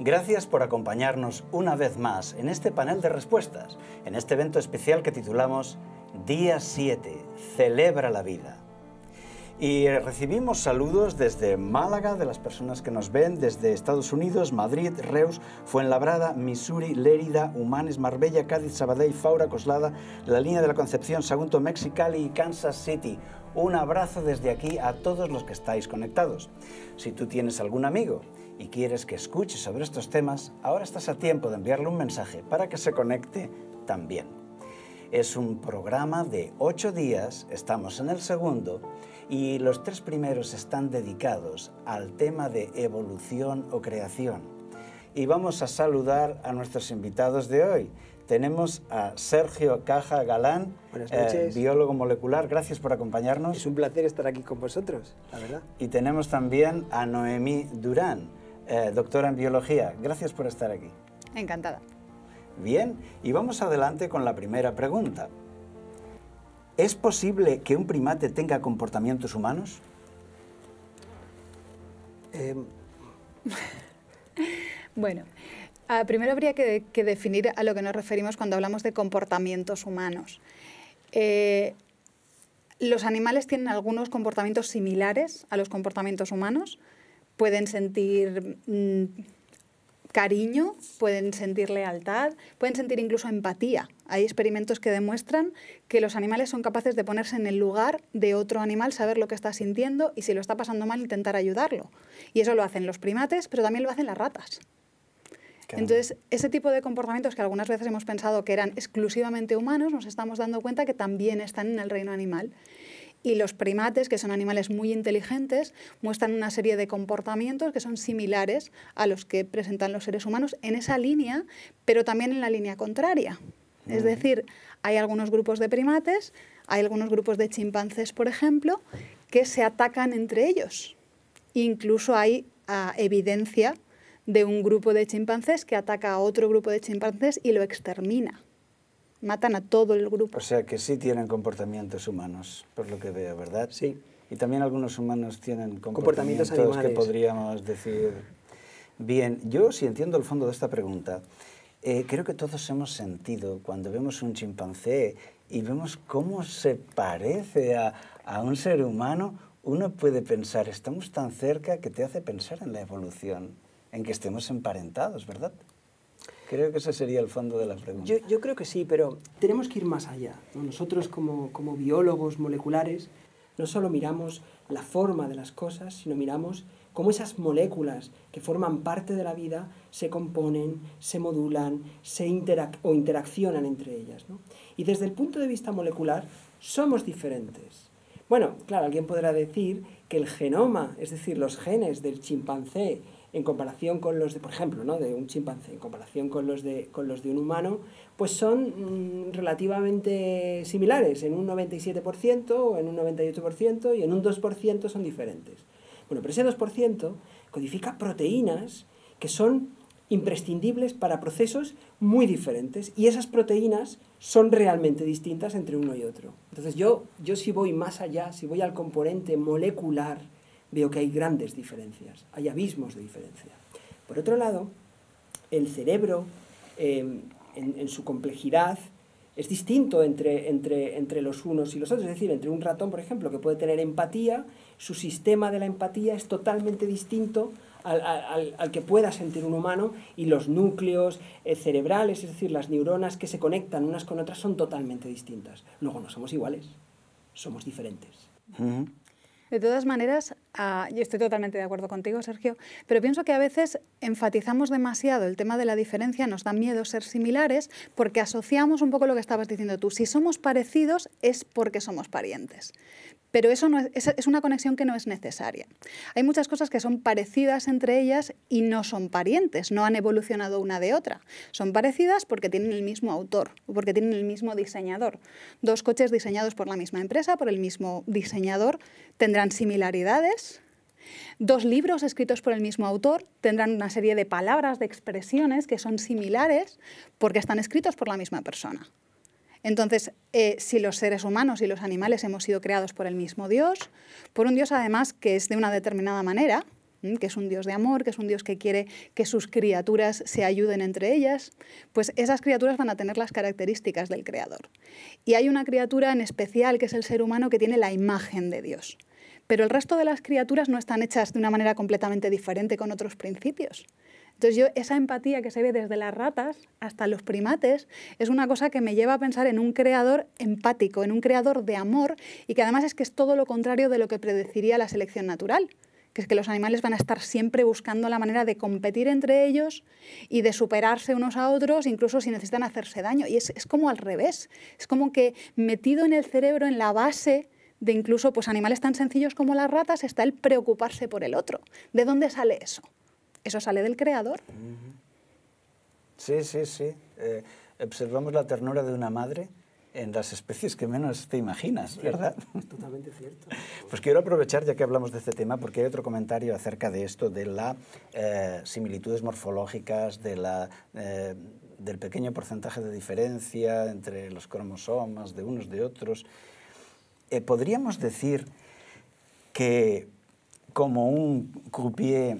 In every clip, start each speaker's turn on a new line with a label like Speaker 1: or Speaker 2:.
Speaker 1: Gracias por acompañarnos una vez más en este panel de respuestas, en este evento especial que titulamos Día 7, Celebra la Vida. Y recibimos saludos desde Málaga, de las personas que nos ven, desde Estados Unidos, Madrid, Reus, Fuenlabrada, Missouri, Lérida, Humanes, Marbella, Cádiz, Sabadell, Faura, Coslada, La Línea de la Concepción, Sagunto, Mexicali y Kansas City. Un abrazo desde aquí a todos los que estáis conectados. Si tú tienes algún amigo y quieres que escuche sobre estos temas, ahora estás a tiempo de enviarle un mensaje para que se conecte también. Es un programa de ocho días, estamos en el segundo, y los tres primeros están dedicados al tema de evolución o creación. Y vamos a saludar a nuestros invitados de hoy. Tenemos a Sergio Caja Galán, eh, biólogo molecular. Gracias por acompañarnos. Es un placer estar aquí con vosotros, la verdad. Y tenemos también a Noemí Durán, eh, doctora en biología. Gracias por estar aquí. Encantada. Bien, y vamos adelante con la primera pregunta. ¿Es posible que un primate tenga comportamientos humanos? Em.
Speaker 2: bueno, ah, primero habría que, definir a lo que nos referimos cuando hablamos de comportamientos humanos. Eh, los animales tienen algunos comportamientos similares a los comportamientos humanos, pueden sentir mm, cariño, pueden sentir lealtad, pueden sentir incluso empatía. Hay experimentos que demuestran que los animales son capaces de ponerse en el lugar de otro animal, saber lo que está sintiendo y si lo está pasando mal intentar ayudarlo. Y eso lo hacen los primates, pero también lo hacen las ratas. Entonces, ese tipo de comportamientos que algunas veces hemos pensado que eran exclusivamente humanos, nos estamos dando cuenta que también están en el reino animal y los primates, que son animales muy inteligentes, muestran una serie de comportamientos que son similares a los que presentan los seres humanos en esa línea, pero también en la línea contraria. Es decir, hay algunos grupos de primates, hay algunos grupos de chimpancés, por ejemplo, que se atacan entre ellos. Incluso hay ah, evidencia de un grupo de chimpancés que ataca a otro grupo de chimpancés y lo extermina. Matan a todo el grupo.
Speaker 1: O sea que sí tienen comportamientos humanos, por lo que veo, ¿verdad? Sí. Y también algunos humanos tienen comportamientos, que podríamos decir. Bien, yo si entiendo el fondo de esta pregunta, eh, creo que todos hemos sentido cuando vemos un chimpancé y vemos cómo se parece a, a un ser humano, uno puede pensar, estamos tan cerca que te hace pensar en la evolución, en que estemos emparentados, ¿verdad? Creo que ese sería el fondo de la
Speaker 3: pregunta. Yo, yo creo que sí, pero tenemos que ir más allá. Nosotros como, como biólogos moleculares no solo miramos la forma de las cosas, sino miramos cómo esas moléculas que forman parte de la vida se componen, se modulan se o interaccionan entre ellas. ¿no? Y desde el punto de vista molecular, somos diferentes. Bueno, claro, alguien podrá decir que el genoma, es decir, los genes del chimpancé en comparación con los de, por ejemplo, ¿no? de un chimpancé, en comparación con los de, con los de un humano, pues son mm, relativamente similares, en un 97% o en un 98% y en un 2% son diferentes. Bueno, pero ese 2% codifica proteínas que son imprescindibles para procesos muy diferentes y esas proteínas son realmente distintas entre uno y otro. Entonces yo, yo si voy más allá, si voy al componente molecular, veo que hay grandes diferencias, hay abismos de diferencia. Por otro lado, el cerebro, em, en, su complejidad, es distinto entre, entre, entre los unos y los otros. Es decir, entre un ratón, por ejemplo, que puede tener empatía, su sistema de la empatía es totalmente distinto al, al, al, que pueda sentir un humano y los núcleos eh, cerebrales, es decir, las neuronas que se conectan unas con otras son totalmente distintas. Luego no somos iguales, somos diferentes. Uh
Speaker 2: de todas maneras, uh, estoy totalmente de acuerdo contigo, Sergio, pero pienso que a veces enfatizamos demasiado el tema de la diferencia, nos da miedo ser similares porque asociamos un poco lo que estabas diciendo tú. Si somos parecidos es porque somos parientes pero eso es, es, una conexión que no es necesaria. Hay muchas cosas que son parecidas entre ellas y no son parientes, no han evolucionado una de otra. Son parecidas porque tienen el mismo autor o porque tienen el mismo diseñador. Dos coches diseñados por la misma empresa, por el mismo diseñador, tendrán similaridades. Dos libros escritos por el mismo autor tendrán una serie de palabras, de expresiones que son similares porque están escritos por la misma persona. Entonces, eh, si los seres humanos y los animales hemos sido creados por el mismo Dios, por un Dios además que es de una determinada manera, que es un Dios de amor, que es un Dios que quiere que sus criaturas se ayuden entre ellas, pues esas criaturas van a tener las características del Creador. Y hay una criatura en especial, que es el ser humano, que tiene la imagen de Dios. Pero el resto de las criaturas no están hechas de una manera completamente diferente con otros principios. Entonces yo, esa empatía que se ve desde las ratas hasta los primates es una cosa que me lleva a pensar en un creador empático, en un creador de amor y que además es que es todo lo contrario de lo que predeciría la selección natural que es que los animales van a estar siempre buscando la manera de competir entre ellos y de superarse unos a otros, incluso si necesitan hacerse daño. Y es, como al revés, es como que metido en el cerebro, en la base de incluso pues, animales tan sencillos como las ratas, está el preocuparse por el otro. ¿De dónde sale eso? Eso sale del creador.
Speaker 1: Sí, sí, sí. Eh, observamos la ternura de una madre en las especies que menos te imaginas, ¿verdad?
Speaker 3: Es totalmente cierto.
Speaker 1: Pues quiero aprovechar, ya que hablamos de este tema, porque hay otro comentario acerca de esto, de las eh, similitudes morfológicas, de la, eh, del pequeño porcentaje de diferencia entre los cromosomas de unos de otros. podríamos decir que como un croupier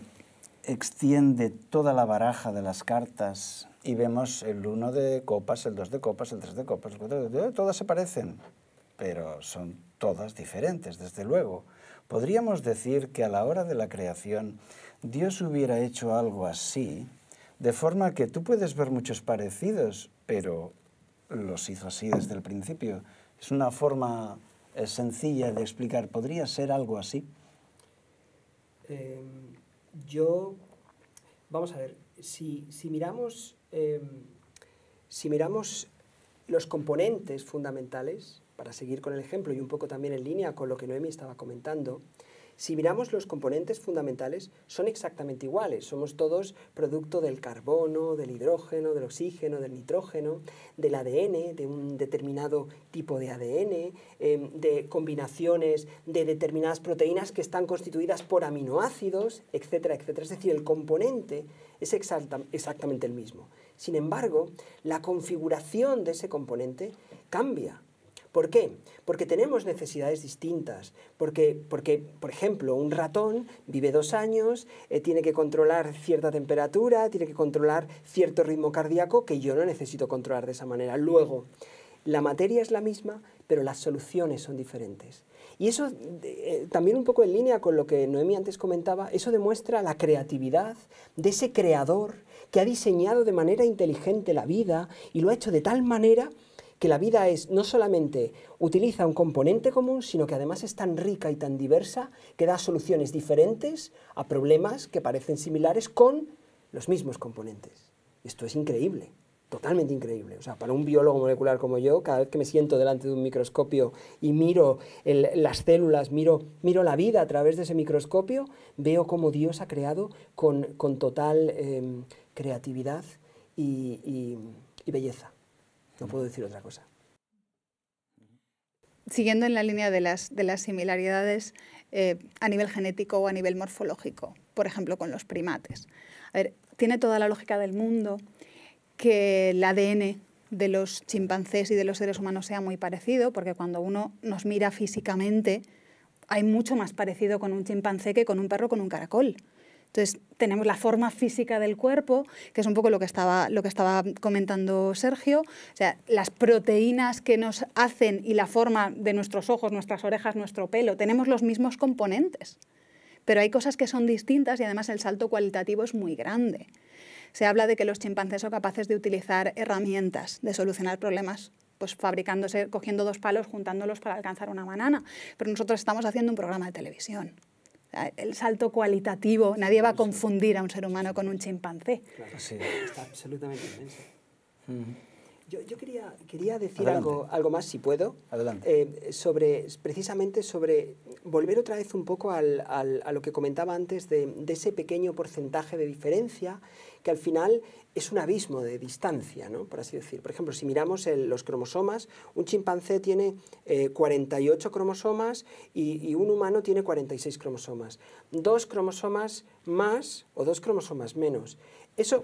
Speaker 1: extiende toda la baraja de las cartas y vemos el 1 de copas, el 2 de copas, el 3 de copas, el eh, todas se parecen, pero son todas diferentes, desde luego. Podríamos decir que a la hora de la creación Dios hubiera hecho algo así, de forma que tú puedes ver muchos parecidos, pero los hizo así desde el principio. Es una forma eh, sencilla de explicar. ¿Podría ser algo así?
Speaker 3: Em, yo, vamos a ver, si, si miramos, em, si miramos los componentes fundamentales, para seguir con el ejemplo y un poco también en línea con lo que Noemi estaba comentando, si miramos los componentes fundamentales, son exactamente iguales. Somos todos producto del carbono, del hidrógeno, del oxígeno, del nitrógeno, del ADN, de un determinado tipo de ADN, em, de combinaciones de determinadas proteínas que están constituidas por aminoácidos, etcétera, etcétera. Es decir, el componente es exactamente el mismo. Sin embargo, la configuración de ese componente cambia ¿Por qué? Porque tenemos necesidades distintas. Porque, por ejemplo, un ratón vive dos años, eh, tiene que controlar cierta temperatura, tiene que controlar cierto ritmo cardíaco que yo no necesito controlar de esa manera. Luego, la materia es la misma, pero las soluciones son diferentes. Y eso, eh, también un poco en línea con lo que Noemi antes comentaba, eso demuestra la creatividad de ese creador que ha diseñado de manera inteligente la vida y lo ha hecho de tal manera que la vida es no solamente utiliza un componente común, sino que además es tan rica y tan diversa que da soluciones diferentes a problemas que parecen similares con los mismos componentes. Esto es increíble totalmente increíble. sea, para un biólogo molecular como yo, cada vez que me siento delante de un microscopio y miro las células, miro, miro la vida a través de ese microscopio, veo cómo Dios ha creado con, con total em, creatividad y belleza. No puedo decir otra cosa.
Speaker 2: Siguiendo en la línea de las, similaridades eh, a nivel genético o a nivel morfológico, por ejemplo, con los primates. tiene toda la lógica del mundo que el ADN de los chimpancés y de los seres humanos sea muy parecido, porque cuando uno nos mira físicamente, hay mucho más parecido con un chimpancé que con un perro con un caracol. Entonces, tenemos la forma física del cuerpo, que es un poco lo que estaba, lo que estaba comentando Sergio, o sea, las proteínas que nos hacen y la forma de nuestros ojos, nuestras orejas, nuestro pelo, tenemos los mismos componentes, pero hay cosas que son distintas y además el salto cualitativo es muy grande. Se habla de que los chimpancés son capaces de utilizar herramientas, de solucionar problemas pues fabricándose, cogiendo dos palos, juntándolos para alcanzar una banana. Pero nosotros estamos haciendo un programa de televisión. Ah, el salto cualitativo. Nadie va a confundir a un ser humano con un chimpancé.
Speaker 3: Claro, sí. Está absolutamente inmenso. yo, quería, decir algo, algo más, si puedo. Adelante. Eh, sobre, precisamente sobre volver otra vez un poco al, a lo que comentaba antes de ese pequeño porcentaje de diferencia que al final es un abismo de distancia, ¿no? por así decir. Por ejemplo, si miramos los cromosomas, un chimpancé tiene 48 eh, cromosomas y, un humano tiene 46 cromosomas. Dos cromosomas más o dos cromosomas menos. Eso,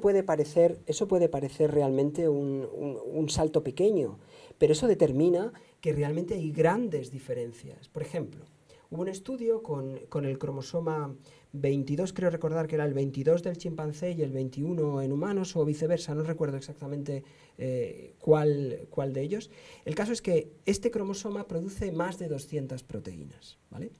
Speaker 3: puede, parecer, eso puede parecer realmente un salto pequeño, pero eso determina que realmente hay grandes diferencias. Por ejemplo, Hubo un estudio con, el cromosoma 22, creo recordar que era el 22 del chimpancé y el 21 en humanos o viceversa, no recuerdo exactamente eh, cuál, cuál de ellos. El caso es que este cromosoma produce más de 200 proteínas, ¿vale?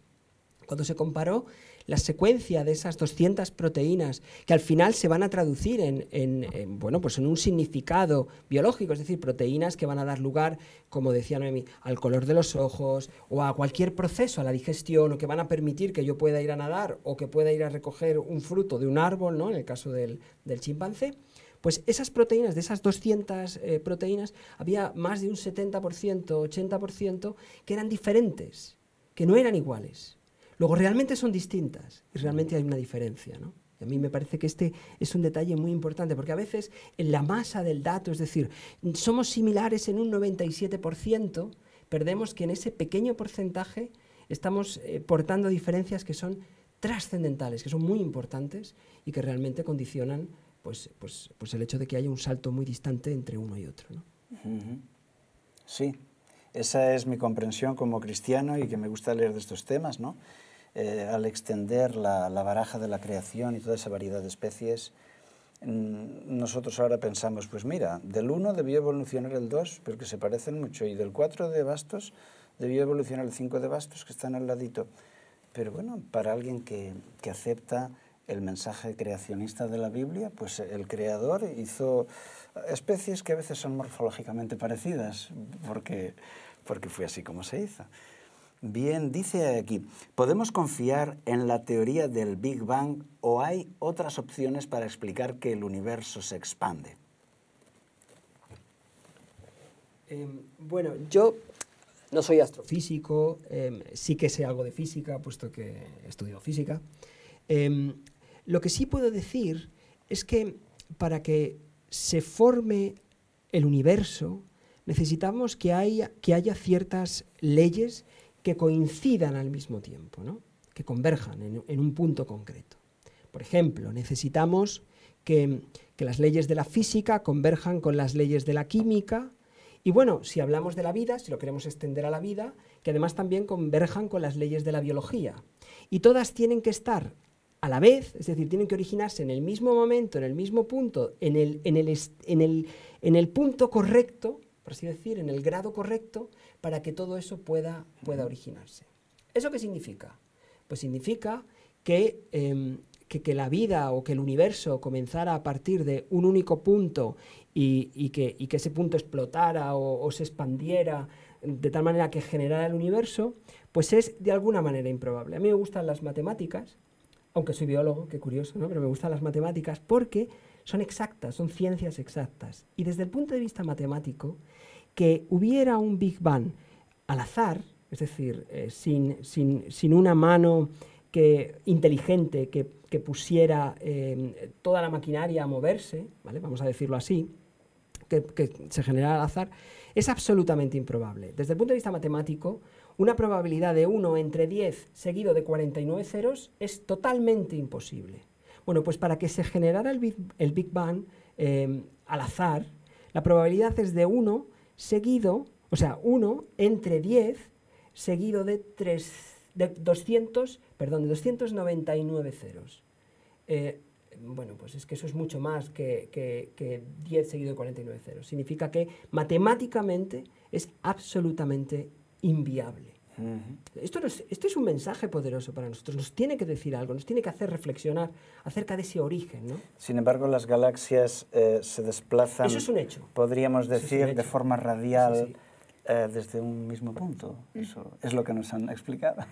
Speaker 3: Cuando se comparó la secuencia de esas 200 proteínas que al final se van a traducir en, bueno, pues en un significado biológico, es decir, proteínas que van a dar lugar, como decía Noemi, al color de los ojos o a cualquier proceso, a la digestión, o que van a permitir que yo pueda ir a nadar o que pueda ir a recoger un fruto de un árbol, ¿no? en el caso del, chimpancé. Pues esas proteínas, de esas 200 eh, proteínas, había más de un 70%, 80% que eran diferentes, que no eran iguales. Luego, realmente son distintas y realmente hay una diferencia, ¿no? A mí me parece que este es un detalle muy importante, porque a veces en la masa del dato, es decir, somos similares en un 97%, perdemos que en ese pequeño porcentaje estamos eh, portando diferencias que son trascendentales, que son muy importantes y que realmente condicionan pues, pues, pues el hecho de que haya un salto muy distante entre uno y otro. ¿no?
Speaker 1: Sí, esa es mi comprensión como cristiano y que me gusta leer de estos temas, ¿no? Eh, al extender la, baraja de la creación y toda esa variedad de especies, mm, nosotros ahora pensamos, pues mira, del 1 debió evolucionar el 2, porque se parecen mucho, y del 4 de bastos debió evolucionar el 5 de bastos, que están al ladito. Pero bueno, para alguien que, acepta el mensaje creacionista de la Biblia, pues el creador hizo especies que a veces son morfológicamente parecidas, porque fue así como se hizo. Bien, dice aquí, ¿podemos confiar en la teoría del Big Bang o hay otras opciones para explicar que el universo se expande?
Speaker 3: Em, bueno, yo no soy astrofísico, em, sí que sé algo de física, puesto que estudio física. Em, lo que sí puedo decir es que para que se forme el universo, necesitamos que que haya ciertas leyes que coincidan al mismo tiempo, que converjan en, un punto concreto. Por ejemplo, necesitamos que, las leyes de la física converjan con las leyes de la química, y bueno, si hablamos de la vida, si lo queremos extender a la vida, que además también converjan con las leyes de la biología. Y todas tienen que estar a la vez, es decir, tienen que originarse en el mismo momento, en el mismo punto, en el punto correcto por decir, en el grado correcto para que todo eso pueda, pueda originarse. ¿Eso qué significa? Pues significa em, que, que, la vida o que el universo comenzara a partir de un único punto y, que, ese punto explotara o, o se expandiera de tal manera que generara el universo, pues es de alguna manera improbable. A mí me gustan las matemáticas, aunque soy biólogo, qué curioso, ¿no? Pero me gustan las matemáticas porque son exactas, son ciencias exactas. Y desde el punto de vista matemático, que hubiera un Big Bang al azar, es decir, eh, sin, una mano que, inteligente que, pusiera em, toda la maquinaria a moverse, ¿vale? vamos a decirlo así, que, se generara al azar, es absolutamente improbable. Desde el punto de vista matemático, una probabilidad de 1 entre 10 seguido de 49 ceros es totalmente imposible. Bueno, pues para que se generara el Big, el Bang em, al azar, la probabilidad es de 1 seguido, o sea, 1 entre 10 seguido de, 3, de 200, perdón, 299 ceros. Eh, bueno, pues es que eso es mucho más que, que, 10 seguido de 49 ceros. Significa que matemáticamente es absolutamente inviable. Esto este es un mensaje poderoso para nosotros, nos tiene que decir algo, nos tiene que hacer reflexionar acerca de ese origen. ¿no?
Speaker 1: Sin embargo, las galaxias eh, se desplazan, Eso es un hecho. podríamos decir, de forma radial eh, desde un mismo punto.
Speaker 2: Mm.
Speaker 3: Eso
Speaker 1: es lo que nos han explicado.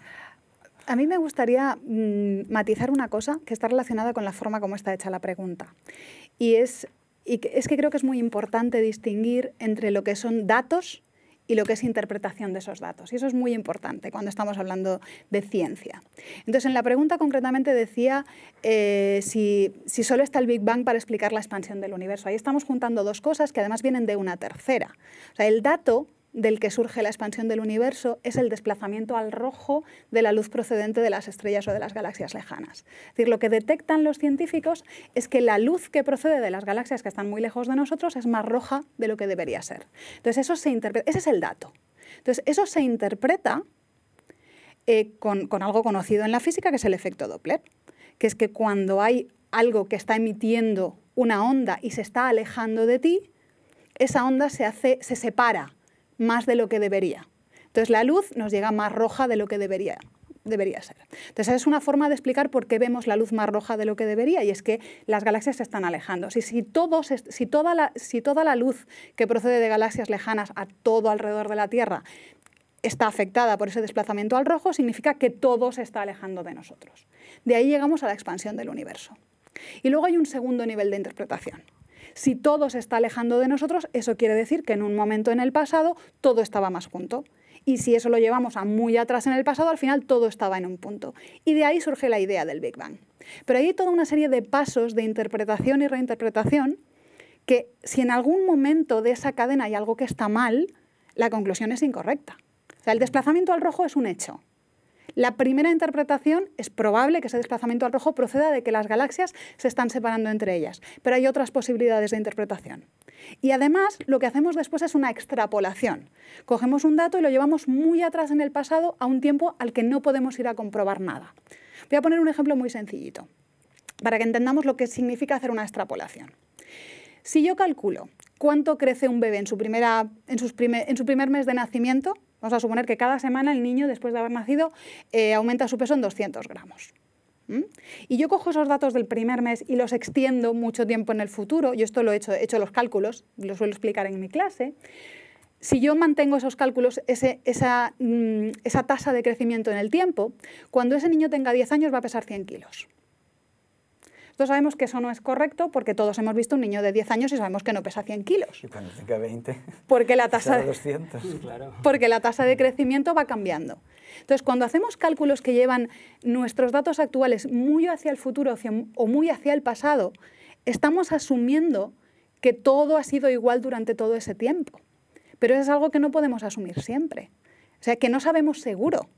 Speaker 2: A mí me gustaría mm, matizar una cosa que está relacionada con la forma como está hecha la pregunta. Y y es que creo que es muy importante distinguir entre lo que son datos y lo que es interpretación de esos datos. Y eso es muy importante cuando estamos hablando de ciencia. Entonces, en la pregunta concretamente decía eh, si, si solo está el Big Bang para explicar la expansión del universo. Ahí estamos juntando dos cosas que además vienen de una tercera. O sea, el dato del que surge la expansión del universo es el desplazamiento al rojo de la luz procedente de las estrellas o de las galaxias lejanas. Es decir, lo que detectan los científicos es que la luz que procede de las galaxias que están muy lejos de nosotros es más roja de lo que debería ser. Entonces, eso se interpreta, ese es el dato. Entonces, eso se interpreta eh, con, algo conocido en la física, que es el efecto Doppler, que es que cuando hay algo que está emitiendo una onda y se está alejando de ti, esa onda hace, se separa más de lo que debería. Entonces la luz nos llega más roja de lo que debería, debería ser. Entonces es una forma de explicar por qué vemos la luz más roja de lo que debería y es que las galaxias se están alejando. Si, si, todos, si, si toda la luz que procede de galaxias lejanas a todo alrededor de la Tierra está afectada por ese desplazamiento al rojo, significa que todo se está alejando de nosotros. De ahí llegamos a la expansión del universo. Y luego hay un segundo nivel de interpretación, si todo se está alejando de nosotros, eso quiere decir que en un momento en el pasado todo estaba más junto. Y si eso lo llevamos a muy atrás en el pasado, al final todo estaba en un punto. Y de ahí surge la idea del Big Bang. Pero hay toda una serie de pasos de interpretación y reinterpretación que si en algún momento de esa cadena hay algo que está mal, la conclusión es incorrecta. O sea, el desplazamiento al rojo es un hecho. La primera interpretación es probable que ese desplazamiento al rojo proceda de que las galaxias se están separando entre ellas, pero hay otras posibilidades de interpretación. Y además, lo que hacemos después es una extrapolación. Cogemos un dato y lo llevamos muy atrás en el pasado a un tiempo al que no podemos ir a comprobar nada. Voy a poner un ejemplo muy sencillito, para que entendamos lo que significa hacer una extrapolación. Si yo calculo cuánto crece un bebé en su, primera, en en su primer mes de nacimiento, Vamos a suponer que cada semana el niño, después de haber nacido, eh, aumenta su peso en 200 gramos. Y yo cojo esos datos del primer mes y los extiendo mucho tiempo en el futuro. Yo esto lo he hecho, he hecho los cálculos, lo suelo explicar en mi clase. Si yo mantengo esos cálculos, mm, esa tasa de crecimiento en el tiempo, cuando ese niño tenga 10 años va a pesar 100 kilos. Todos sabemos que eso no es correcto porque todos hemos visto un niño de 10 años y sabemos que no pesa 100 kilos. Y cuando tenga 20, porque la tasa 200. Claro. Porque la tasa de crecimiento va cambiando. Entonces, cuando hacemos cálculos que llevan nuestros datos actuales muy hacia el futuro o muy hacia el pasado, estamos asumiendo que todo ha sido igual durante todo ese tiempo. Pero eso es algo que no podemos asumir siempre. O sea, que no sabemos seguro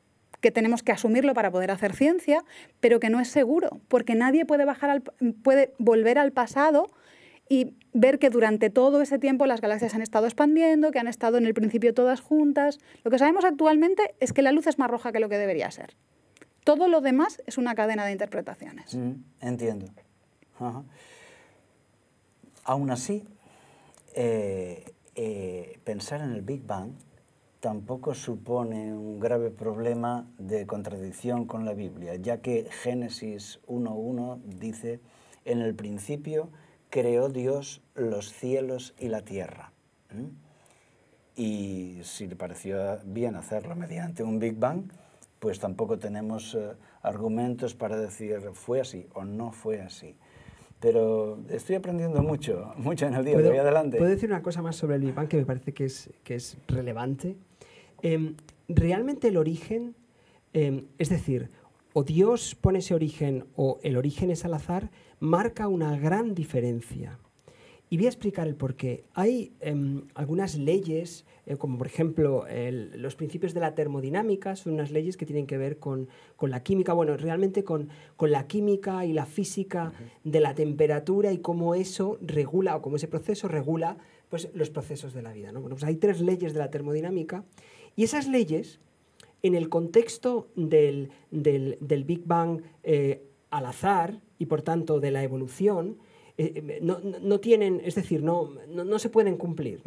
Speaker 2: que tenemos que asumirlo para poder hacer ciencia, pero que no es seguro, porque nadie puede, bajar puede volver al pasado y ver que durante todo ese tiempo las galaxias han estado expandiendo, que han estado en el principio todas juntas. Lo que sabemos actualmente es que la luz es más roja que lo que debería ser. Todo lo demás es una cadena de interpretaciones.
Speaker 1: Mm, entiendo. Aún así, eh, eh, pensar en el Big Bang tampoco supone un grave problema de contradicción con la Biblia, ya que Génesis 1.1 dice, en el principio creó Dios los cielos y la tierra. Y si le pareció bien hacerlo mediante un Big Bang, pues tampoco tenemos eh, argumentos para decir fue así o no fue así. Pero estoy aprendiendo mucho, mucho en el día de adelante. ¿Puedo decir
Speaker 3: una cosa más sobre el Big Bang que me parece que es, que es relevante? Em, realmente el origen, em, es decir, o Dios pone ese origen o el origen es al azar, marca una gran diferencia. Y voy a explicar el porqué. Hay em, algunas leyes, eh, como por ejemplo los principios de la termodinámica, son unas leyes que tienen que ver con, la química, bueno, realmente con, la química y la física de la temperatura y cómo eso regula, o cómo ese proceso regula pues, los procesos de la vida. Pues hay tres leyes de la termodinámica y esas leyes, en el contexto del, del, Big Bang eh, al azar y por tanto de la evolución, eh, eh, no, no, tienen, es decir, no, no, se pueden cumplir.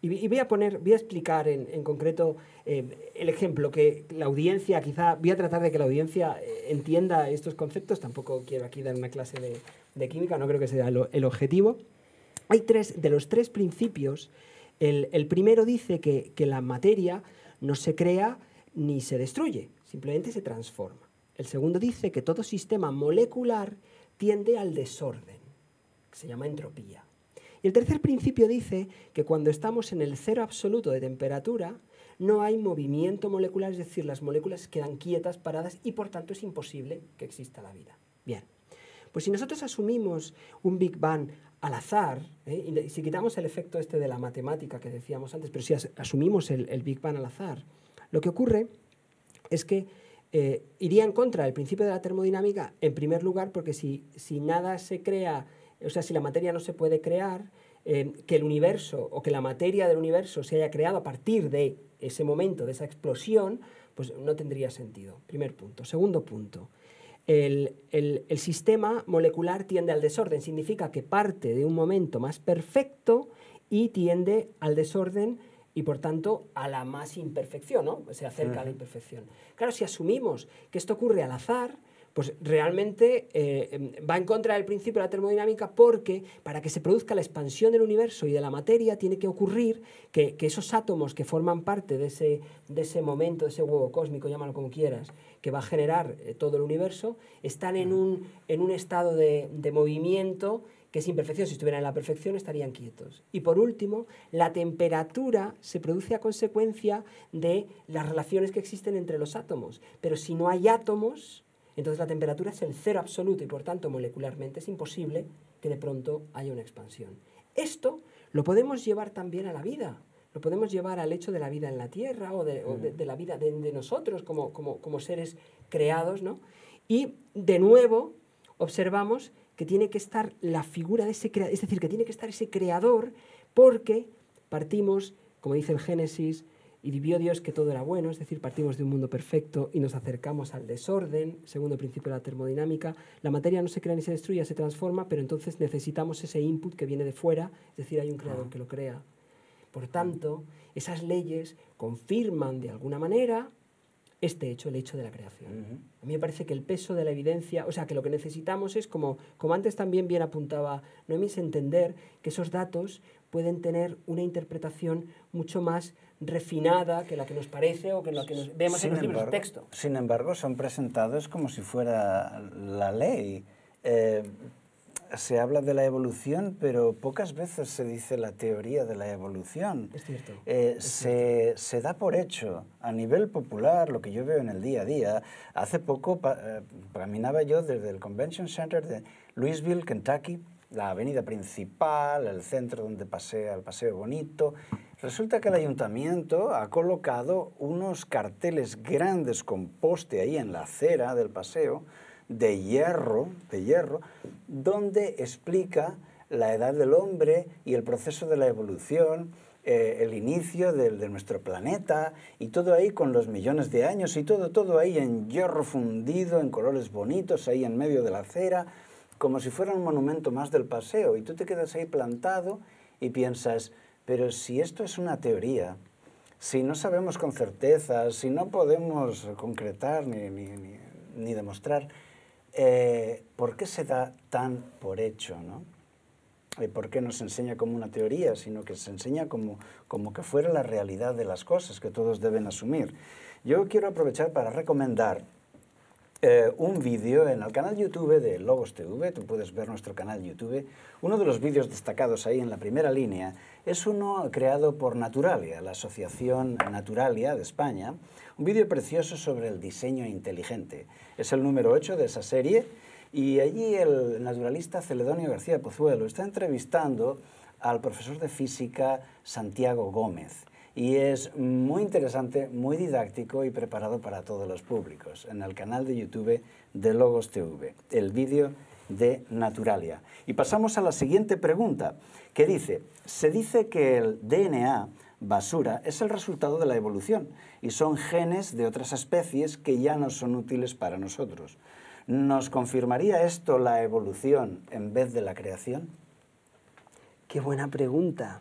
Speaker 3: Y, y, voy a poner, voy a explicar en, en concreto el ejemplo que la audiencia, quizá voy a tratar de que la audiencia entienda estos conceptos, tampoco quiero aquí dar una clase de, de química, no creo que sea el, el objetivo. Hay tres, de los tres principios, el, el primero dice que, que la materia no se crea ni se destruye, simplemente se transforma. El segundo dice que todo sistema molecular tiende al desorden, que se llama entropía. Y el tercer principio dice que cuando estamos en el cero absoluto de temperatura, no hay movimiento molecular, es decir, las moléculas quedan quietas, paradas, y por tanto es imposible que exista la vida. Bien, pues si nosotros asumimos un Big Bang al azar, ¿eh? si quitamos el efecto este de la matemática que decíamos antes, pero si asumimos el, Big Bang al azar, lo que ocurre es que eh, iría en contra del principio de la termodinámica, en primer lugar, porque si, nada se crea, o sea, si la materia no se puede crear, eh, que el universo o que la materia del universo se haya creado a partir de ese momento, de esa explosión, pues no tendría sentido. Primer punto. Segundo punto el, sistema molecular tiende al desorden. Significa que parte de un momento más perfecto y tiende al desorden y por tanto a la más imperfección, ¿no? Se acerca a la imperfección. Claro, si asumimos que esto ocurre al azar, pues realmente eh, va en contra del principio de la termodinámica porque para que se produzca la expansión del universo y de la materia tiene que ocurrir que, esos átomos que forman parte de ese, de ese momento, de ese huevo cósmico, llámalo como quieras, que va a generar eh, todo el universo, están en un, en un estado de, de movimiento que es imperfección, si estuvieran en la perfección estarían quietos. Y por último, la temperatura se produce a consecuencia de las relaciones que existen entre los átomos. Pero si no hay átomos, entonces la temperatura es el cero absoluto y por tanto molecularmente es imposible que de pronto haya una expansión. Esto lo podemos llevar también a la vida, lo podemos llevar al hecho de la vida en la Tierra o de, mm. la vida de, nosotros como, como, como, seres creados. ¿no? Y de nuevo observamos que tiene que estar la figura de ese creador, es decir, que tiene que estar ese creador porque partimos, como dice el Génesis, y vivió Dios que todo era bueno, es decir, partimos de un mundo perfecto y nos acercamos al desorden, segundo principio de la termodinámica. La materia no se crea ni se destruye, se transforma, pero entonces necesitamos ese input que viene de fuera, es decir, hay un creador ah. que lo crea. Por tanto, esas leyes confirman de alguna manera este hecho, el hecho de la creación. A mí me parece que el peso de la evidencia, o sea, que lo que necesitamos es, como, como antes también bien apuntaba no es entender que esos datos pueden tener una interpretación mucho más refinada que la que nos parece o que la que nos vemos en el libros texto.
Speaker 1: Sin embargo, son presentados como si fuera la ley. Eh, se habla de la evolución, pero pocas veces se dice la teoría de la evolución. Es eh, cierto. se, da por hecho. A nivel popular, lo que yo veo en el día a día, hace poco eh, caminaba yo desde el Convention Center de Louisville, Kentucky, la avenida principal, el centro donde pasea el Paseo Bonito, Resulta que el ayuntamiento ha colocado unos carteles grandes con poste ahí en la acera del paseo de hierro, de hierro, donde explica la edad del hombre y el proceso de la evolución, eh, el inicio de, nuestro planeta y todo ahí con los millones de años y todo, todo ahí en hierro fundido, en colores bonitos, ahí en medio de la acera, como si fuera un monumento más del paseo. Y tú te quedas ahí plantado y piensas, pero si esto es una teoría, si no sabemos con certeza, si no podemos concretar ni, ni, demostrar, eh, ¿por qué se da tan por hecho? Eh, ¿Por qué no se enseña como una teoría, sino que se enseña como que fuera la realidad de las cosas que todos deben asumir? Yo quiero aprovechar para recomendar eh, un vídeo en el canal YouTube de Logos TV, tú puedes ver nuestro canal YouTube, uno de los vídeos destacados ahí en la primera línea es uno creado por Naturalia, la Asociación Naturalia de España, un vídeo precioso sobre el diseño inteligente. Es el número 8 de esa serie y allí el naturalista Celedonio García Pozuelo está entrevistando al profesor de física Santiago Gómez y es muy interesante, muy didáctico y preparado para todos los públicos en el canal de YouTube de Logos TV, el vídeo de Naturalia. Y pasamos a la siguiente pregunta, que dice, se dice que el DNA basura es el resultado de la evolución y son genes de otras especies que ya no son útiles para nosotros. ¿Nos confirmaría esto la evolución
Speaker 3: en vez de la creación? Qué buena pregunta.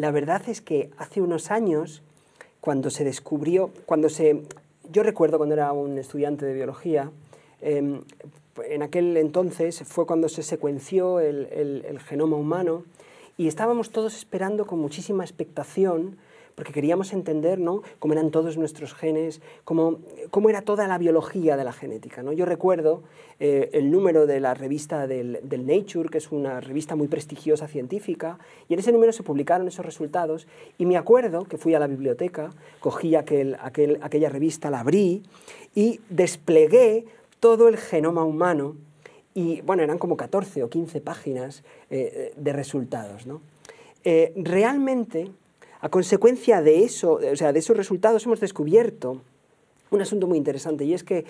Speaker 3: La verdad es que hace unos años, cuando se descubrió, cuando se... Yo recuerdo cuando era un estudiante de biología, em, en aquel entonces fue cuando se secuenció el genoma humano y estábamos todos esperando con muchísima expectación porque queríamos entender cómo eran todos nuestros genes, cómo, cómo era toda la biología de la genética. ¿no? Yo recuerdo eh, el número de la revista del, Nature, que es una revista muy prestigiosa científica, y en ese número se publicaron esos resultados, y me acuerdo que fui a la biblioteca, cogí aquel, aquella revista, la abrí, y desplegué todo el genoma humano, y bueno, eran como 14 o 15 páginas eh, de resultados. ¿no? Eh, realmente a consecuencia de eso, o sea, de esos resultados hemos descubierto un asunto muy interesante y es que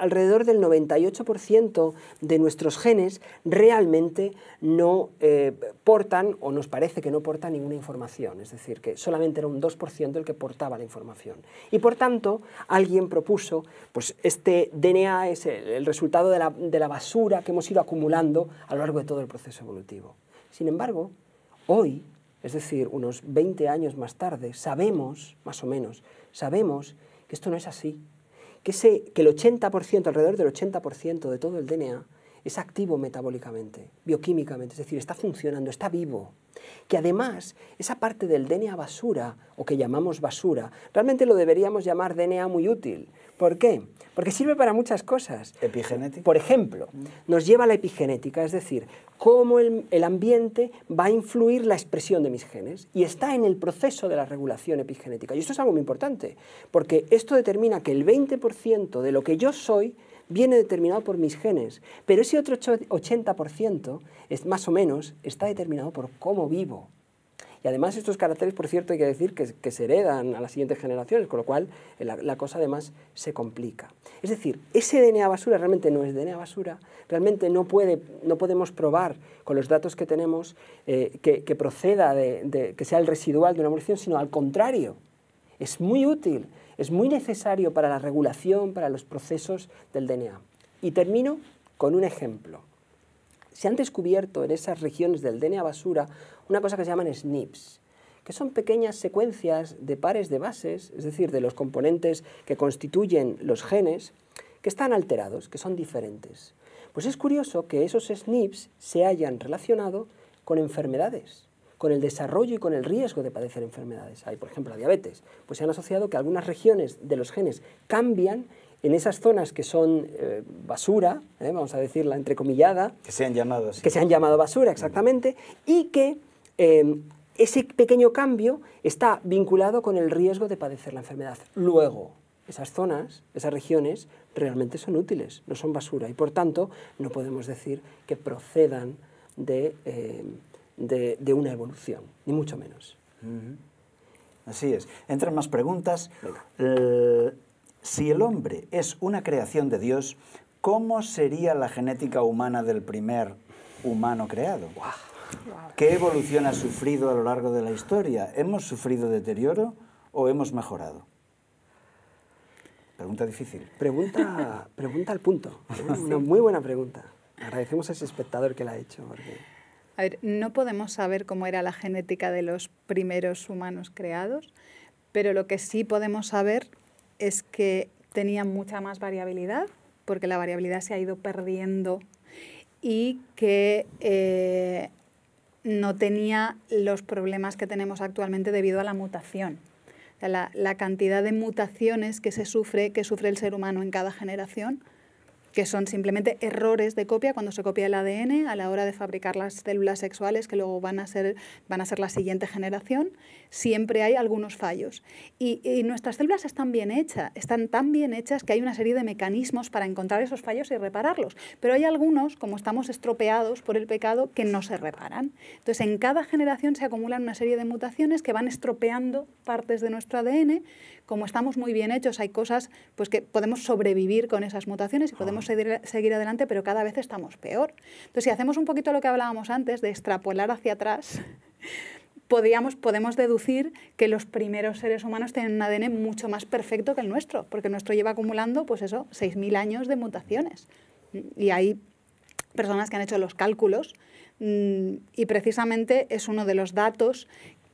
Speaker 3: alrededor del 98% de nuestros genes realmente no eh, portan o nos parece que no portan ninguna información, es decir, que solamente era un 2% el que portaba la información. Y por tanto, alguien propuso, pues este DNA es el, resultado de la, de la basura que hemos ido acumulando a lo largo de todo el proceso evolutivo. Sin embargo, hoy es decir, unos 20 años más tarde, sabemos, más o menos, sabemos que esto no es así, que, que el 80%, alrededor del 80% de todo el DNA es activo metabólicamente, bioquímicamente, es decir, está funcionando, está vivo. Que además esa parte del DNA basura, o que llamamos basura, realmente lo deberíamos llamar DNA muy útil, ¿Por qué? Porque sirve para muchas cosas. Epigenética. Por ejemplo, nos lleva a la epigenética, es decir, cómo el, ambiente va a influir la expresión de mis genes. Y está en el proceso de la regulación epigenética. Y esto es algo muy importante, porque esto determina que el 20% de lo que yo soy viene determinado por mis genes, pero ese otro 80% es más o menos está determinado por cómo vivo. Y además estos caracteres, por cierto, hay que decir que, se heredan a las siguientes generaciones, con lo cual eh, la, cosa además se complica. Es decir, ese DNA basura realmente no es DNA basura, realmente no, puede, no podemos probar con los datos que tenemos eh, que, proceda, de, que sea el residual de una evolución, sino al contrario. Es muy útil, es muy necesario para la regulación, para los procesos del DNA. Y termino con un ejemplo se han descubierto en esas regiones del DNA basura una cosa que se llaman SNPs, que son pequeñas secuencias de pares de bases, es decir, de los componentes que constituyen los genes, que están alterados, que son diferentes. Pues es curioso que esos SNPs se hayan relacionado con enfermedades, con el desarrollo y con el riesgo de padecer enfermedades. Hay, por ejemplo, la diabetes. Pues se han asociado que algunas regiones de los genes cambian en esas zonas que son eh, basura, ¿eh? vamos a decirla entrecomillada. Que se han llamado Que se han llamado basura, exactamente, y que em, ese pequeño cambio está vinculado con el riesgo de padecer la enfermedad. Luego, esas zonas, esas regiones, realmente son útiles, no son basura, y por tanto no podemos decir que procedan de, em, una evolución, ni mucho menos. Así es. Entran más preguntas. Eh, si el
Speaker 1: hombre es una creación de Dios, ¿cómo sería la genética humana del primer humano creado? ¿Qué evolución ha sufrido a lo largo de la historia? ¿Hemos sufrido deterioro o hemos mejorado? Pregunta
Speaker 3: difícil. Pregunta, pregunta al punto. Una muy buena pregunta. Agradecemos a ese espectador que la ha hecho.
Speaker 2: A ver, no podemos saber cómo era la genética de los primeros humanos creados, pero lo que sí podemos saber es que tenía mucha más variabilidad, porque la variabilidad se ha ido perdiendo y que eh, no tenía los problemas que tenemos actualmente debido a la mutación. la, la cantidad de mutaciones que se sufre, que sufre el ser humano en cada generación, que son simplemente errores de copia cuando se copia el ADN a la hora de fabricar las células sexuales que luego van a ser, van a ser la siguiente generación, siempre hay algunos fallos. Y, y nuestras células están bien hechas, están tan bien hechas que hay una serie de mecanismos para encontrar esos fallos y repararlos. Pero hay algunos, como estamos estropeados por el pecado, que no se reparan. Entonces, en cada generación se acumulan una serie de mutaciones que van estropeando partes de nuestro ADN como estamos muy bien hechos, hay cosas pues, que podemos sobrevivir con esas mutaciones y podemos seguir, adelante, pero cada vez estamos peor. Entonces, si hacemos un poquito lo que hablábamos antes, de extrapolar hacia atrás, Podríamos, podemos deducir que los primeros seres humanos tienen un ADN mucho más perfecto que el nuestro, porque el nuestro lleva acumulando, pues eso, 6.000 años de mutaciones. Y hay personas que han hecho los cálculos mm, y precisamente es uno de los datos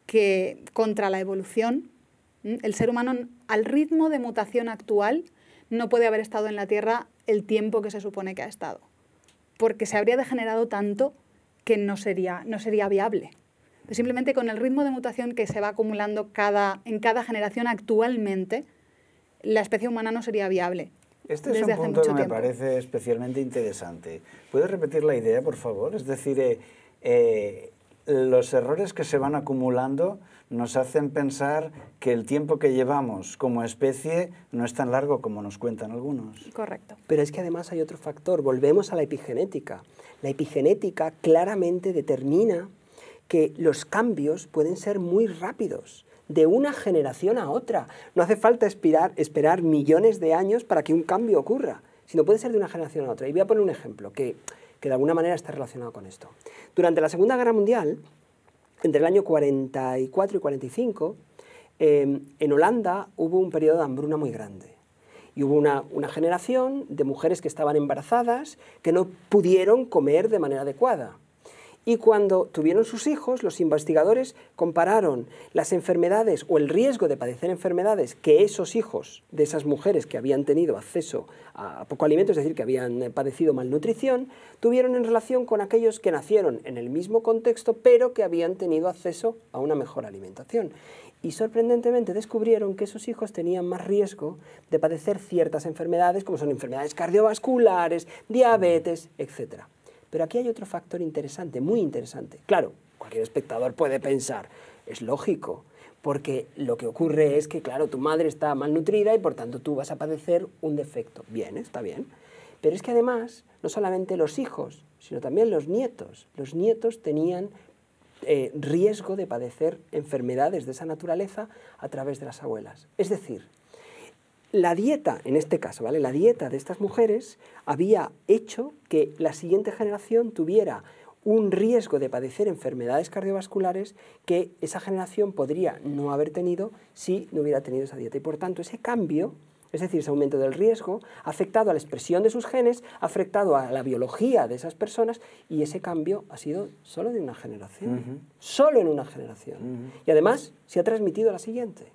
Speaker 2: que contra la evolución el ser humano, al ritmo de mutación actual, no puede haber estado en la Tierra el tiempo que se supone que ha estado, porque se habría degenerado tanto que no sería, no sería viable. Pues simplemente con el ritmo de mutación que se va acumulando en cada generación actualmente, la especie humana no sería viable. Este es un punto que me parece
Speaker 1: especialmente interesante. ¿Puedes repetir la idea, por favor? Es decir, eh, eh, los errores que se van acumulando nos hacen pensar que el tiempo que llevamos como especie no es tan largo como nos
Speaker 3: cuentan algunos. Correcto. Pero es que además hay otro factor, volvemos a la epigenética. La epigenética claramente determina que los cambios pueden ser muy rápidos de una generación a otra. No hace falta esperar, millones de años para que un cambio ocurra, sino puede ser de una generación a otra. Y voy a poner un ejemplo que, que de alguna manera está relacionado con esto. Durante la Segunda Guerra Mundial, entre el año 44 y 45, em, en Holanda hubo un periodo de hambruna muy grande. Y hubo una, generación de mujeres que estaban embarazadas que no pudieron comer de manera adecuada. Y cuando tuvieron sus hijos, los investigadores compararon las enfermedades o el riesgo de padecer enfermedades que esos hijos de esas mujeres que habían tenido acceso a poco alimento, es decir, que habían eh, padecido malnutrición, tuvieron en relación con aquellos que nacieron en el mismo contexto, pero que habían tenido acceso a una mejor alimentación. Y sorprendentemente descubrieron que esos hijos tenían más riesgo de padecer ciertas enfermedades, como son enfermedades cardiovasculares, diabetes, etcétera. Pero aquí hay otro factor interesante, muy interesante. Claro, cualquier espectador puede pensar, es lógico, porque lo que ocurre es que, claro, tu madre está malnutrida y por tanto tú vas a padecer un defecto. Bien, está bien. Pero es que además, no solamente los hijos, sino también los nietos. Los nietos tenían eh, riesgo de padecer enfermedades de esa naturaleza a través de las abuelas. Es decir, la dieta, en este caso, ¿vale? La dieta de estas mujeres había hecho que la siguiente generación tuviera un riesgo de padecer enfermedades cardiovasculares que esa generación podría no haber tenido si no hubiera tenido esa dieta. Y por tanto, ese cambio, es decir, ese aumento del riesgo, ha afectado a la expresión de sus genes, ha afectado a la biología de esas personas y ese cambio ha sido solo de una generación, solo en una generación. Y además se ha transmitido a la siguiente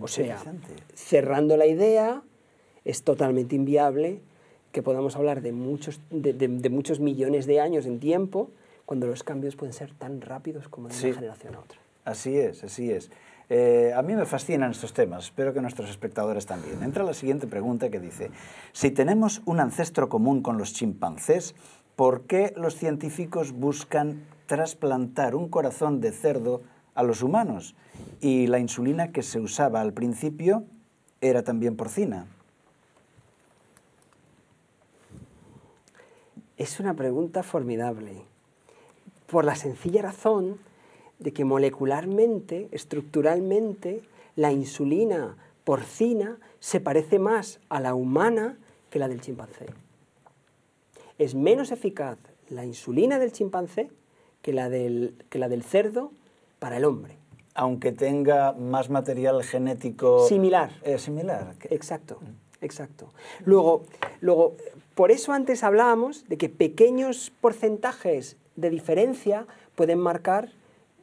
Speaker 3: o sea, cerrando la idea, es totalmente inviable que podamos hablar de muchos, de, muchos millones de años en tiempo cuando los cambios pueden ser tan rápidos como de una generación a
Speaker 1: otra. Así es, así es. Eh, a mí me fascinan estos temas, espero que nuestros espectadores también. Entra la siguiente pregunta que dice, si tenemos un ancestro común con los chimpancés, ¿por qué los científicos buscan trasplantar un corazón de cerdo a los humanos. Y la insulina que se usaba al principio era también porcina.
Speaker 3: Es una pregunta formidable, por la sencilla razón de que molecularmente, estructuralmente, la insulina porcina se parece más a la humana que la del chimpancé. Es menos eficaz la insulina del chimpancé que la del, que la del cerdo para el hombre.
Speaker 1: Aunque tenga más material genético... Similar. Eh, similar. Exacto, mm.
Speaker 3: exacto. Luego, luego, por eso antes hablábamos de que pequeños porcentajes de diferencia pueden marcar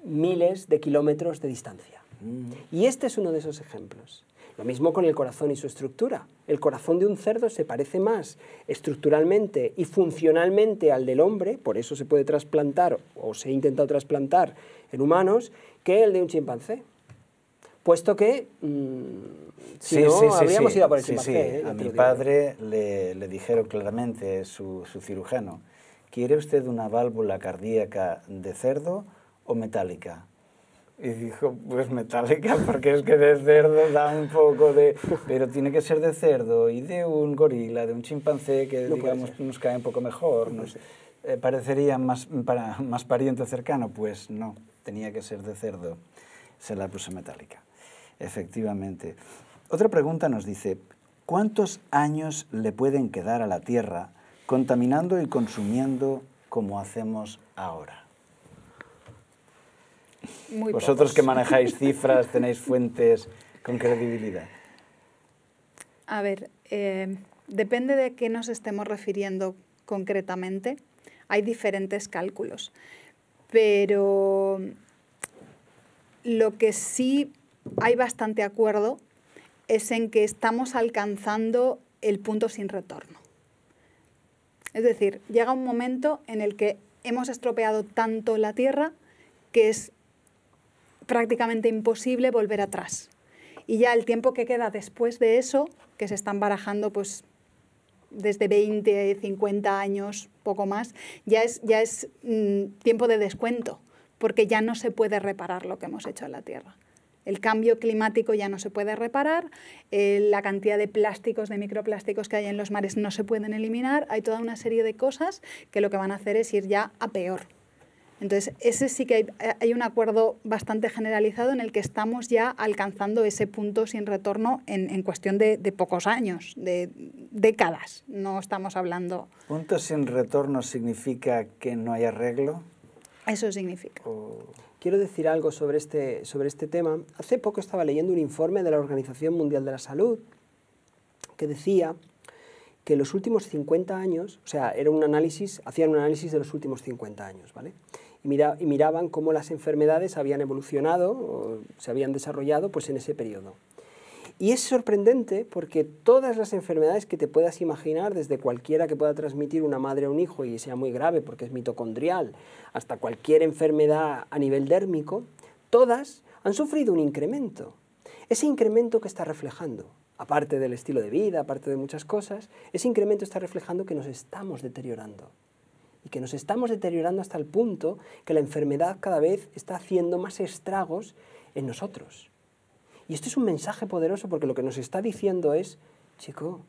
Speaker 3: miles de kilómetros de distancia. Mm. Y este es uno de esos ejemplos. Lo mismo con el corazón y su estructura. El corazón de un cerdo se parece más estructuralmente y funcionalmente al del hombre, por eso se puede trasplantar o se ha intentado trasplantar en humanos, que el de un chimpancé. Puesto que mm, si sí, sí, habríamos ido a por el chimpancé. ¿eh? A mi
Speaker 1: padre le, dijeron claramente su cirujano, ¿quiere usted una válvula cardíaca de cerdo o metálica? Y dijo, pues metálica, porque es que de cerdo da un poco de... Pero tiene que ser de cerdo y de un gorila, de un chimpancé, que nos cae un poco mejor. Eh, parecería más, para, más pariente cercano. Pues no, tenía que ser de cerdo. Se la puso metálica. Efectivamente. Otra pregunta nos dice, ¿cuántos años le pueden quedar a la Tierra contaminando y consumiendo como hacemos ahora? Vosotros que manejáis cifras, tenéis fuentes con credibilidad.
Speaker 2: A ver, eh, depende de qué nos estemos refiriendo concretamente. Hay diferentes cálculos, pero lo que sí hay bastante acuerdo es en que estamos alcanzando el punto sin retorno. Es decir, llega un momento en el que hemos estropeado tanto la Tierra que es prácticamente imposible volver atrás. Y ya el tiempo que queda después de eso, que se están barajando pues desde 20, 50 años, poco más, ya es, ya es mm, tiempo de descuento, porque ya no se puede reparar lo que hemos hecho en la Tierra. El cambio climático ya no se puede reparar, eh, la cantidad de plásticos, de microplásticos que hay en los mares no se pueden eliminar, hay toda una serie de cosas que lo que van a hacer es ir ya a peor. Entonces, ese sí que eh, hay, un acuerdo bastante generalizado en el que estamos ya alcanzando ese punto sin retorno en, en cuestión de, pocos años, de décadas. No estamos hablando.
Speaker 1: ¿Punto sin retorno significa que no hay arreglo?
Speaker 2: Eso significa.
Speaker 3: Quiero decir algo sobre este, sobre este tema. Hace poco estaba leyendo un informe de la Organización Mundial de la Salud que decía que los últimos 50 años, o sea, era un análisis, hacían un análisis de los últimos 50 años, ¿vale? y, miraban cómo las enfermedades habían evolucionado o se habían desarrollado pues, en ese periodo. Y es sorprendente porque todas las enfermedades que te puedas imaginar, desde cualquiera que pueda transmitir una madre a un hijo y sea muy grave porque es mitocondrial, hasta cualquier enfermedad a nivel dérmico, todas han sufrido un incremento. Ese incremento que está reflejando, aparte del estilo de vida, aparte de muchas cosas, ese incremento está reflejando que nos estamos deteriorando y que nos estamos deteriorando hasta el punto que la enfermedad cada vez está haciendo más estragos en nosotros. Y esto es un mensaje poderoso porque lo que nos está diciendo es, chico,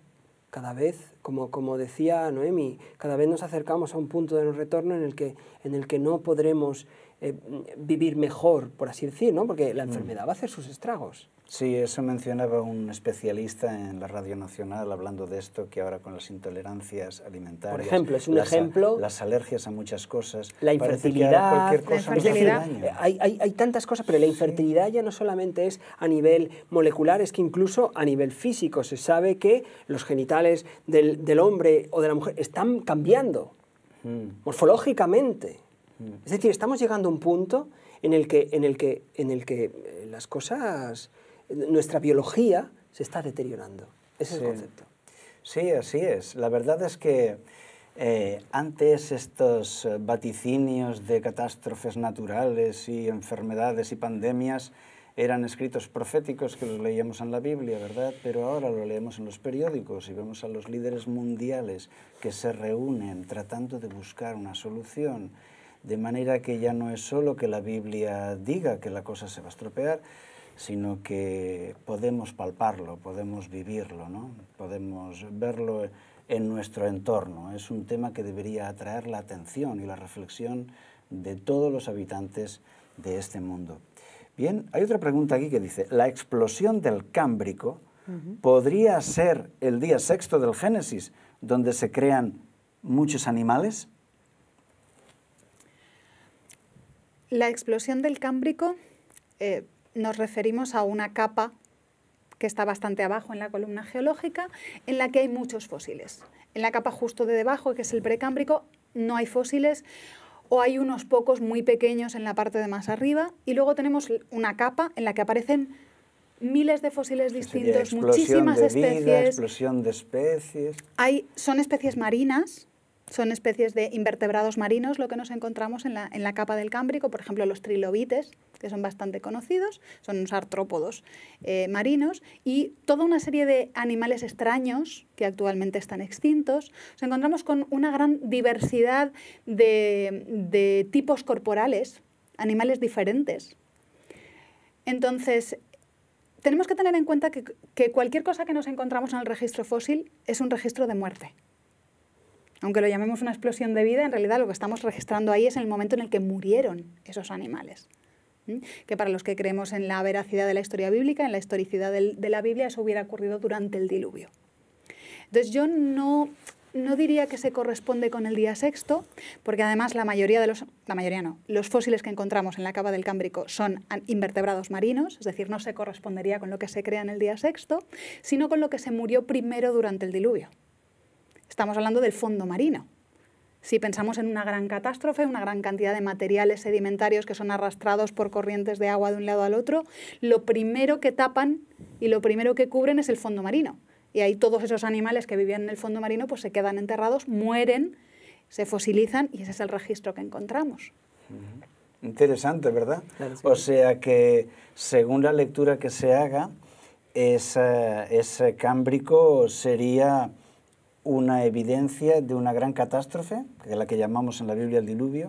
Speaker 3: cada vez, como, como decía Noemi, cada vez nos acercamos a un punto de no retorno en el que, en el que no podremos eh, vivir mejor, por así decir, ¿no? Porque la enfermedad va a hacer sus estragos.
Speaker 1: Sí, eso mencionaba un especialista en la Radio Nacional hablando de esto, que ahora con las intolerancias alimentarias... Por ejemplo, es un las, ejemplo... Las alergias a
Speaker 3: muchas cosas... La infertilidad... Eh, hay, tantas cosas, pero la infertilidad ya no solamente es a nivel molecular, es que incluso a nivel físico se sabe que los genitales del, hombre o de la mujer están cambiando mm. morfológicamente. Mm. Es decir, estamos llegando a un punto en el que, en el que, en el que eh, las cosas, nuestra biología se está deteriorando. Ese es el concepto. Sí, así es. La verdad es que eh, antes estos
Speaker 1: eh, vaticinios de catástrofes naturales y enfermedades y pandemias eran escritos proféticos que los leíamos en la Biblia, ¿verdad? Pero ahora lo leemos en los periódicos y vemos a los líderes mundiales que se reúnen tratando de buscar una solución. De manera que ya no es solo que la Biblia diga que la cosa se va a estropear, sino que podemos palparlo, podemos vivirlo, ¿no? podemos verlo en nuestro entorno. Es un tema que debería atraer la atención y la reflexión de todos los habitantes de este mundo. Bien, hay otra pregunta aquí que dice, ¿la explosión del Cámbrico podría ser el día sexto del Génesis, donde se crean muchos animales?
Speaker 2: La explosión del Cámbrico eh, nos referimos a una capa que está bastante abajo en la columna geológica, en la que hay muchos fósiles. En la capa justo de debajo, que es el precámbrico, no hay fósiles o hay unos pocos muy pequeños en la parte de más arriba y luego tenemos una capa en la que aparecen miles de fósiles distintos, muchísimas de vida, explosión de especies. son especies marinas, son especies de invertebrados marinos lo que nos encontramos en la, capa del Cámbrico, por ejemplo los trilobites, que son bastante conocidos, son unos artrópodos eh, marinos, y toda una serie de animales extraños que actualmente están extintos. Nos encontramos con una gran diversidad de, tipos corporales, animales diferentes. Entonces, tenemos que tener en cuenta que cualquier cosa que nos encontramos en el registro fósil es un registro de muerte. Aunque lo llamemos una explosión de vida, en realidad lo que estamos registrando ahí es el momento en el que murieron esos animales. Que para los que creemos en la veracidad de la historia bíblica, en la historicidad de la Biblia, eso hubiera ocurrido durante el diluvio. Entonces yo no, no diría que se corresponde con el día sexto, porque además la mayoría de los, la mayoría no, los fósiles que encontramos en la cava del Cámbrico son invertebrados marinos, es decir, no se correspondería con lo que se crea en el día sexto, sino con lo que se murió primero durante el diluvio. Estamos hablando del fondo marino. Si pensamos en una gran catástrofe, una gran cantidad de materiales sedimentarios que son arrastrados por corrientes de agua de un lado al otro, lo primero que tapan y lo primero que cubren es el fondo marino. Y ahí todos esos animales que vivían en el fondo marino pues se quedan enterrados, mueren, se fosilizan y ese es el registro que encontramos.
Speaker 1: Interesante, ¿verdad? O sea que según la lectura que se haga, ese, ese cámbrico sería una evidencia de una gran catástrofe, que la que llamamos en la Biblia el diluvio,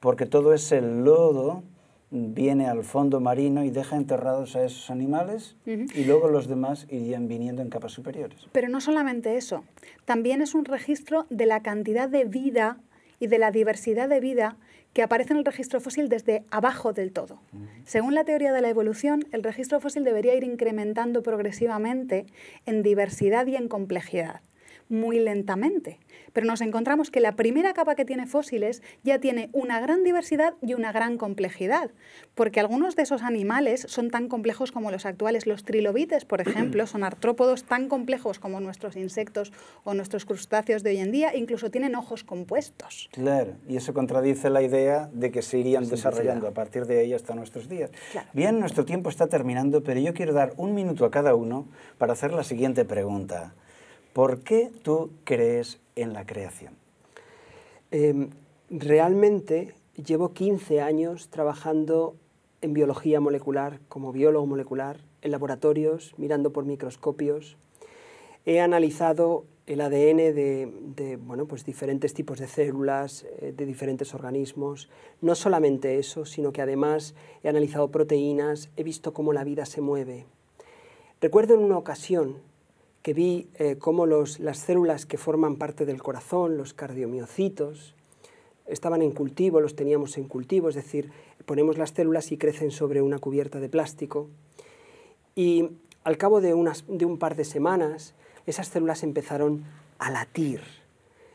Speaker 1: porque todo ese lodo viene al fondo marino y deja enterrados a esos animales y luego los demás irían viniendo en capas superiores.
Speaker 2: Pero no solamente eso, también es un registro de la cantidad de vida y de la diversidad de vida que aparece en el registro fósil desde abajo del todo. Según la teoría de la evolución, el registro fósil debería ir incrementando progresivamente en diversidad y en complejidad muy lentamente. Pero nos encontramos que la primera capa que tiene fósiles ya tiene una gran diversidad y una gran complejidad, porque algunos de esos animales son tan complejos como los actuales. Los trilobites, por ejemplo, son artrópodos tan complejos como nuestros insectos o nuestros crustáceos de hoy en día, incluso tienen ojos compuestos.
Speaker 1: Claro, y eso contradice la idea de que se irían desarrollando a partir de ahí hasta nuestros días. Bien, nuestro tiempo está terminando, pero yo quiero dar un minuto a cada uno para hacer la siguiente pregunta.
Speaker 3: ¿Por qué tú crees en la creación? Em, realmente llevo 15 años trabajando en biología molecular, como biólogo molecular, en laboratorios, mirando por microscopios. He analizado el ADN de, de bueno, pues diferentes tipos de células, eh, de diferentes organismos. No solamente eso, sino que además he analizado proteínas, he visto cómo la vida se mueve. Recuerdo en una ocasión que vi eh, cómo las células que forman parte del corazón, los cardiomiocitos, estaban en cultivo, los teníamos en cultivo, es decir, ponemos las células y crecen sobre una cubierta de plástico. Y al cabo de, unas, de un par de semanas, esas células empezaron a latir,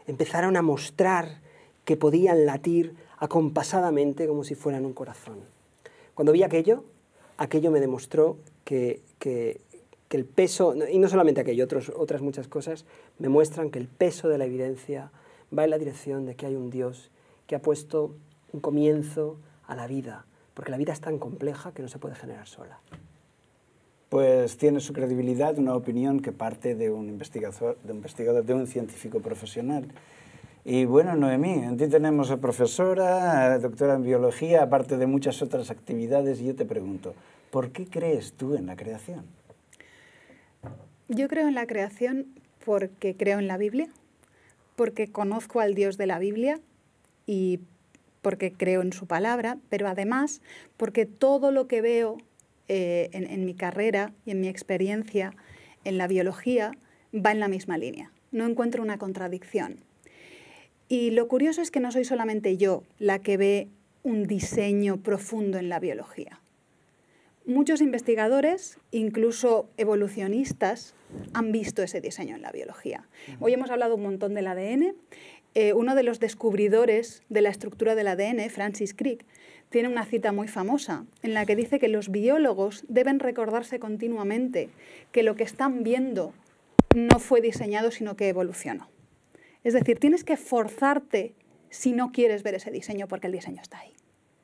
Speaker 3: empezaron a mostrar que podían latir acompasadamente como si fueran un corazón. Cuando vi aquello, aquello me demostró que, que que el peso, y no solamente aquello, otros, otras muchas cosas, me muestran que el peso de la evidencia va en la dirección de que hay un Dios que ha puesto un comienzo a la vida, porque la vida es tan compleja que no se puede generar sola.
Speaker 1: Pues tiene su credibilidad una opinión que parte de un investigador, de un, investigador, de un científico profesional. Y bueno, Noemí, en ti tenemos a profesora, doctora en biología, aparte de muchas otras actividades, y yo te pregunto, ¿por qué crees tú en la creación?
Speaker 2: Yo creo en la creación porque creo en la Biblia, porque conozco al Dios de la Biblia y porque creo en su palabra, pero además porque todo lo que veo eh, en mi carrera y en mi experiencia en la biología va en la misma línea. No encuentro una contradicción. Y lo curioso es que no soy solamente yo la que ve un diseño profundo en la biología muchos investigadores, incluso evolucionistas, han visto ese diseño en la biología. Hoy hemos hablado un montón del ADN. Eh, uno de los descubridores de la estructura del ADN, Francis Crick, tiene una cita muy famosa en la que dice que los biólogos deben recordarse continuamente que lo que están viendo no fue diseñado, sino que evolucionó. Es decir, tienes que forzarte si no quieres ver ese diseño, porque el diseño está ahí.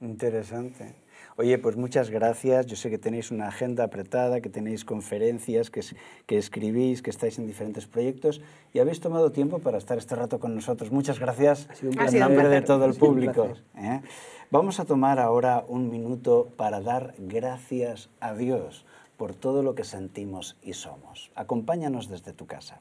Speaker 1: Interesante. Oye, pues muchas gracias. Yo sé que tenéis una agenda apretada, que tenéis conferencias, que, escribís, que estáis en diferentes proyectos y habéis tomado tiempo para estar este rato con nosotros. Muchas gracias ha en nombre de todo el público. ¿eh? Vamos a tomar ahora un minuto para dar gracias a Dios por todo lo que sentimos y somos. Acompáñanos desde tu casa.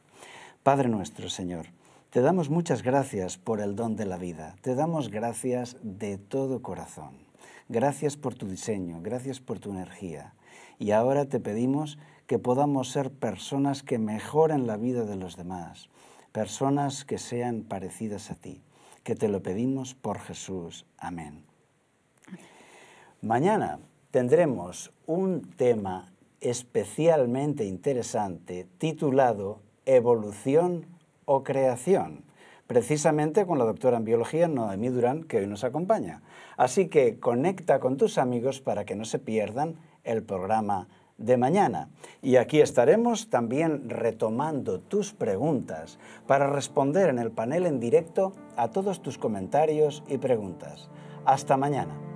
Speaker 1: Padre nuestro, Señor. Te damos muchas gracias por el don de la vida. Te damos gracias de todo corazón. Gracias por tu diseño, gracias por tu energía. Y ahora te pedimos que podamos ser personas que mejoren la vida de los demás, personas que sean parecidas a ti. Que te lo pedimos por Jesús. Amén. Mañana tendremos un tema especialmente interesante titulado Evolución o Creación, precisamente con la doctora en biología Noemí Durán, que hoy nos acompaña. Así que conecta con tus amigos para que no se pierdan el programa de mañana. Y aquí estaremos también retomando tus preguntas para responder en el panel en directo a todos tus comentarios y preguntas. Hasta mañana.